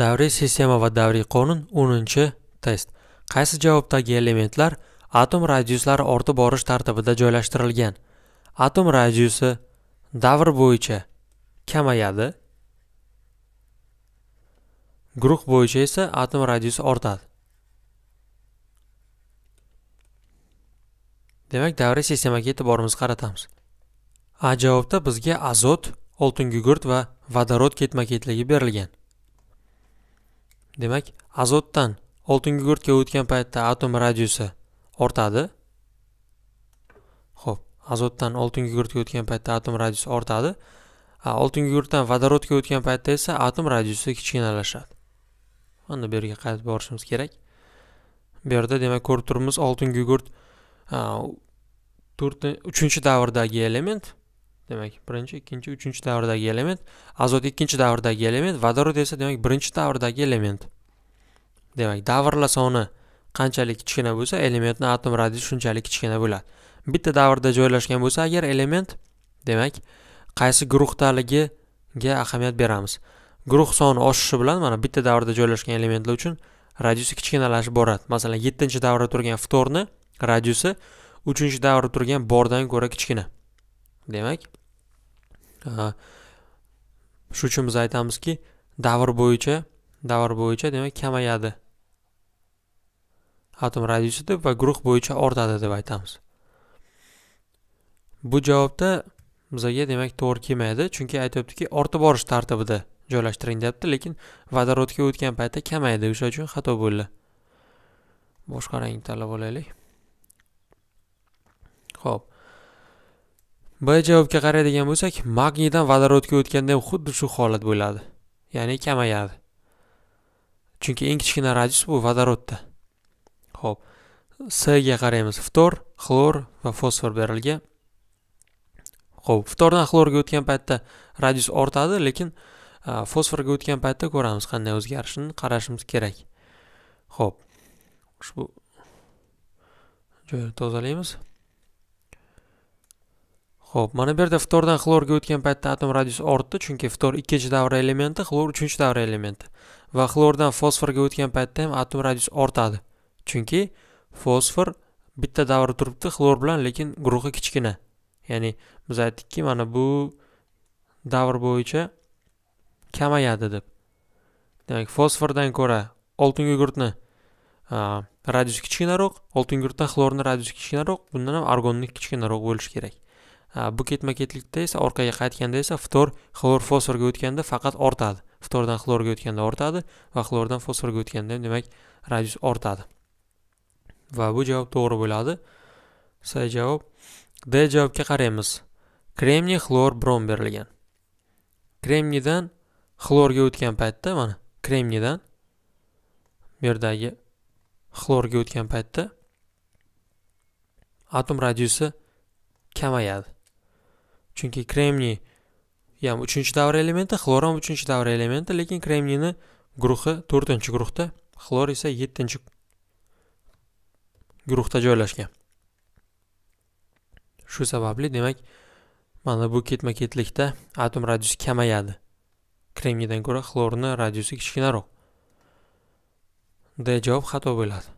davriy sistema va davriy qonun 10 test qaysi javobdagi elementlar atom radiuslari ortib borish tartibida joylashtirilgan atom radiusi davr bo'yicha kamayadi guruh bo'yicha esa atom radiusi ortadi demak davriy sistemaga e'tiborimizni qaratamiz a javobda bizga azot oltingugurt va vodorod ketma ketligi berilgan demak azotdan oltingi gugurtga o'tgan paytda atom radiusi ortadi ho'p azotdan oltingi gugurtga o'tgan paytda atom radiusi ortadi oltin gugurtdan vodorodga o'tgan paytda esa atom radiusi kichkinalashadi mana bu yerga qaytib borishimiz kerak bu yerda demak ko'rib turibmiz oltin gugurt to'rtinchi uchinchi davrdagi element demak birinchi ikkinchi uchinchi davrdagi element azot ikkinchi davrdagi element vodorod esa demak birinchi davrdagi element demak davrlar soni qanchalik kichkina bo'lsa elementni atom radiusi shunchalik kichkina bo'ladi bitta davrda joylashgan bo'lsa agar element demak qaysi guruhdaligiga ahamiyat beramiz guruh soni oshishi bilan mana bitta davrda joylashgan elementlar uchun radiusi kichkinalashib boradi masalan yettinchi davrda turgan ftorni radiusi uchinchi davrda turgan bordan ko'ra kichkina demak shu uchun biz aytamizki davr bo'yicha davr bo'yicha demak kamayadi atom radiusi deb va guruh bo'yicha ortadi deb aytamiz bu javobda bizaga demak to'g'ri kelmaydi chunki aytyaptiki ortib borish tartibida joylashtiring deyapti lekin vodorodga o'tgan paytda kamaydi o'sha uchun xato bo'ldi boshqa rangni tanlab olaylik ho'p b javobga qaraydigan bo'lsak magniydan vodorodga o'tganda ham xuddi shu holat bo'ladi ya'ni kamayadi chunki eng kichkina radius bu vodorodda ho'p C ga qaraymiz ftor xlor va fosfor berilgan ho'p ftordan xlorga o'tgan paytda radius ortadi lekin fosforga o'tgan paytda ko'ramiz qanday o'zgarishini qarashimiz kerak ho'p ushbu joyni tozalaymiz Xo'p, mana bu yerda ftordan xlorga o'tgan paytda atom radiusi ortdi, chunki ftor ikkinchi davra elementi, xlor uchinchi davra elementi. Va xlordan fosforga o'tgan paytda ham atom radiusi ortadi. Chunki fosfor bitta davra turibdi xlor bilan, lekin guruhi kichkina. Ya'ni biz aytdikki, mana bu davr bo'yicha kamayadi deb. Demak, fosfordan ko'ra oltin yogurtni radiusi kichkinaroq, oltin yogurtdan xlorni radiusi kichkinaroq, bundan ham argonni kichkinaroq bo'lishi kerak. bu ketma ketlikda esa orqaga qaytganda esa ftor xlor fosforga o'tganda faqat ortadi ftordan xlorga o'tganda ortadi va xlordan fosforga o'tganda demak radius ortadi va bu javob to'g'ri bo'ladi s javob d javobga qaraymiz kremniy xlor brom berilgan kremniydan xlorga o'tgan paytda mana kremniydan bu yerdagi xlorga o'tgan paytda atom radiusi kamayadi chunki kremniy ham uchinchi davra elementi xlor ham uchinchi davra elementi lekin kremniyni guruhi to'rtinchi guruhda xlor esa yettinchi guruhda joylashgan shu sababli demak mana bu ketma ketlikda atom radiusi kamayadi kremniydan ko'ra xlorni radiusi kichkinaroq d javob xato bo'ladi